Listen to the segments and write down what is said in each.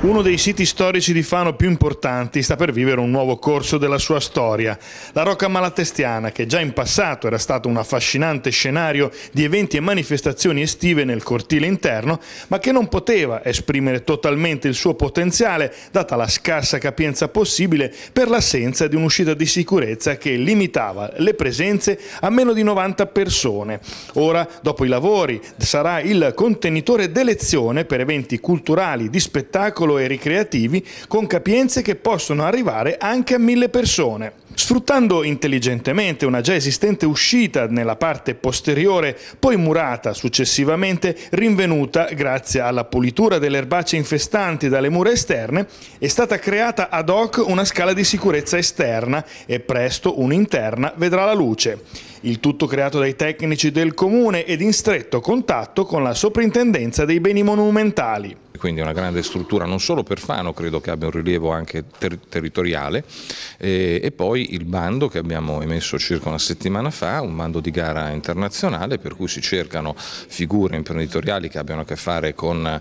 Uno dei siti storici di Fano più importanti sta per vivere un nuovo corso della sua storia. La Rocca Malatestiana, che già in passato era stato un affascinante scenario di eventi e manifestazioni estive nel cortile interno, ma che non poteva esprimere totalmente il suo potenziale, data la scarsa capienza possibile per l'assenza di un'uscita di sicurezza che limitava le presenze a meno di 90 persone. Ora, dopo i lavori, sarà il contenitore d'elezione per eventi culturali, di spettacolo e ricreativi con capienze che possono arrivare anche a mille persone. Sfruttando intelligentemente una già esistente uscita nella parte posteriore, poi murata successivamente, rinvenuta grazie alla pulitura delle erbacce infestanti dalle mura esterne, è stata creata ad hoc una scala di sicurezza esterna e presto un'interna vedrà la luce. Il tutto creato dai tecnici del comune ed in stretto contatto con la soprintendenza dei beni monumentali quindi è una grande struttura non solo per Fano, credo che abbia un rilievo anche ter territoriale e, eh, e poi il bando che abbiamo emesso circa una settimana fa, un bando di gara internazionale per cui si cercano figure imprenditoriali che abbiano a che fare con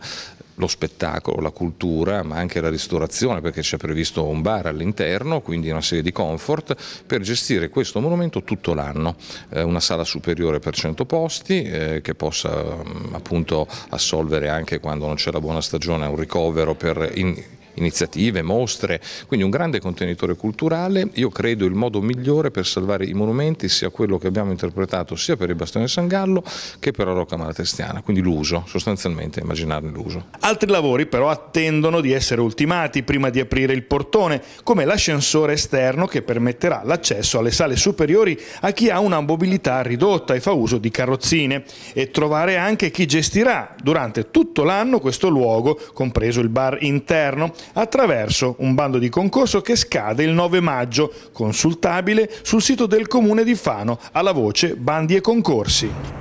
lo spettacolo, la cultura, ma anche la ristorazione perché c'è previsto un bar all'interno, quindi una serie di comfort per gestire questo monumento tutto l'anno, eh, una sala superiore per 100 posti eh, che possa mh, mm, appunto assolvere anche quando non c'è la buona stagione un ricovero per in, iniziative, mostre, quindi un grande contenitore culturale. Io credo il modo migliore per salvare i monumenti sia quello che abbiamo interpretato sia per il Bastione San Gallo che per la Rocca Malatestiana, quindi l'uso, sostanzialmente immaginarne l'uso. Altri lavori però attendono di essere ultimati prima di aprire il portone, come l'ascensore esterno che permetterà l'accesso alle sale superiori a chi ha una mobilità ridotta e fa uso di carrozzine e trovare anche chi gestirà durante tutto l'anno questo luogo, compreso il bar interno, attraverso un bando di concorso che scade il 9 maggio, consultabile sul sito del Comune di Fano alla voce Bandi e Concorsi.